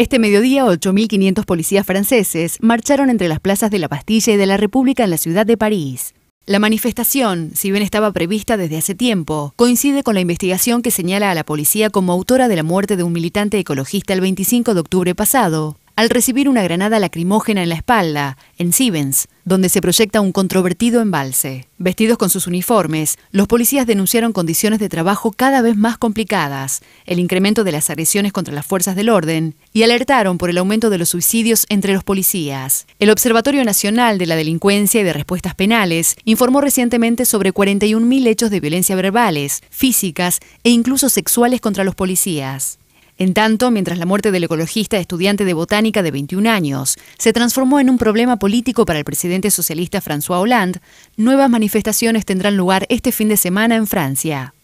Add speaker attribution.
Speaker 1: Este mediodía, 8.500 policías franceses marcharon entre las plazas de la Bastilla y de la República en la ciudad de París. La manifestación, si bien estaba prevista desde hace tiempo, coincide con la investigación que señala a la policía como autora de la muerte de un militante ecologista el 25 de octubre pasado, al recibir una granada lacrimógena en la espalda, en Siemens, donde se proyecta un controvertido embalse. Vestidos con sus uniformes, los policías denunciaron condiciones de trabajo cada vez más complicadas, el incremento de las agresiones contra las fuerzas del orden y alertaron por el aumento de los suicidios entre los policías. El Observatorio Nacional de la Delincuencia y de Respuestas Penales informó recientemente sobre 41.000 hechos de violencia verbales, físicas e incluso sexuales contra los policías. En tanto, mientras la muerte del ecologista estudiante de botánica de 21 años se transformó en un problema político para el presidente socialista François Hollande, nuevas manifestaciones tendrán lugar este fin de semana en Francia.